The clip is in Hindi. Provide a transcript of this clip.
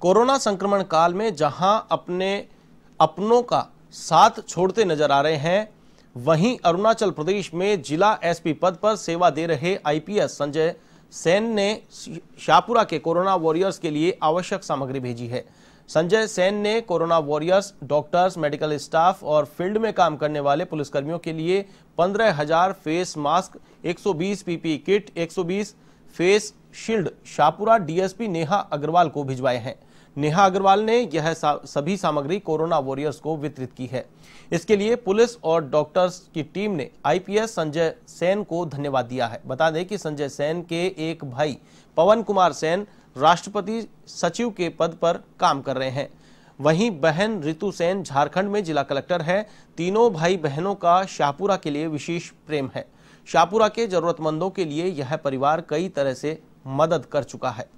कोरोना संक्रमण काल में जहां अपने अपनों का साथ छोड़ते नजर आ रहे हैं वहीं अरुणाचल प्रदेश में जिला एसपी पद पर सेवा दे रहे आईपीएस संजय सेन ने शाहपुरा के कोरोना वॉरियर्स के लिए आवश्यक सामग्री भेजी है संजय सेन ने corona warriors doctors medical staff और फील्ड में काम करने वाले पुलिसकर्मियों के लिए पंद्रह हजार face mask 120 PP kit 120 face shield Shahpura DSP Neha Agarwal को भिजवाए हैं नेहा अग्रवाल ने यह सा, सभी सामग्री कोरोना वॉरियर्स को वितरित की है इसके लिए पुलिस और डॉक्टर्स की टीम ने आईपीएस संजय सेन को धन्यवाद दिया है बता दें कि संजय सेन के एक भाई पवन कुमार सेन राष्ट्रपति सचिव के पद पर काम कर रहे हैं वहीं बहन ऋतु सेन झारखंड में जिला कलेक्टर है तीनों भाई बहनों का शाहपुरा के लिए विशेष प्रेम है शाहपुरा के जरूरतमंदों के लिए यह परिवार कई तरह से मदद कर चुका है